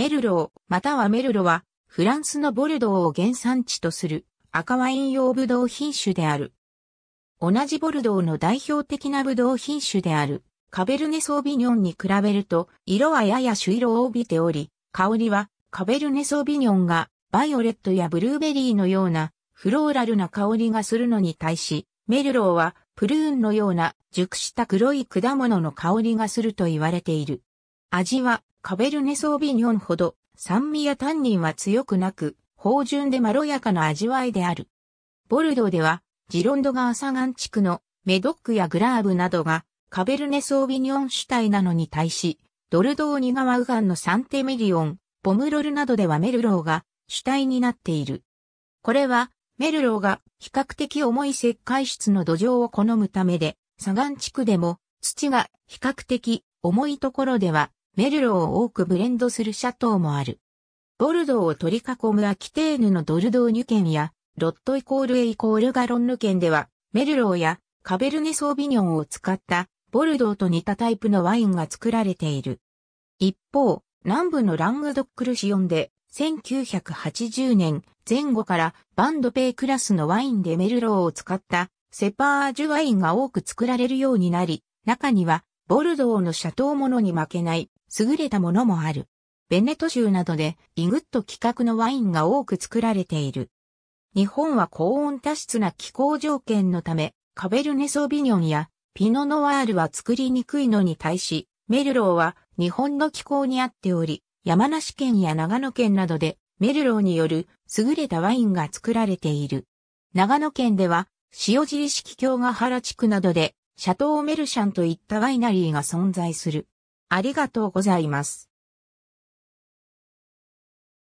メルロー、またはメルロは、フランスのボルドーを原産地とする赤ワイン用ブドウ品種である。同じボルドーの代表的なブドウ品種である、カベルネソービニョンに比べると、色はやや朱色を帯びており、香りはカベルネソービニョンがバイオレットやブルーベリーのようなフローラルな香りがするのに対し、メルローはプルーンのような熟した黒い果物の香りがすると言われている。味はカベルネソービニョンほど酸味やタンニンは強くなく、芳醇でまろやかな味わいである。ボルドーでは、ジロンド川左岸地区のメドックやグラーブなどがカベルネソービニョン主体なのに対し、ドルドーニ川右岸のサンテミリオン、ポムロルなどではメルローが主体になっている。これは、メルローが比較的重い石灰質の土壌を好むためで、左岸地区でも土が比較的重いところではメルローを多くブレンドするシャトーもある。ボルドーを取り囲むアキテーヌのドルドーニュ県や、ロットイコールエイコールガロンヌ県では、メルローやカベルネソービニョンを使ったボルドーと似たタイプのワインが作られている。一方、南部のラングドックルシオンで、1980年前後からバンドペイクラスのワインでメルローを使ったセパージュワインが多く作られるようになり、中にはボルドーのシャトーものに負けない優れたものもある。ベネト州などでイグット規格のワインが多く作られている。日本は高温多湿な気候条件のため、カベルネソビニョンやピノノワールは作りにくいのに対し、メルローは日本の気候に合っており、山梨県や長野県などでメルローによる優れたワインが作られている。長野県では塩尻式京ヶ原地区などでシャトーメルシャンといったワイナリーが存在する。ありがとうございます。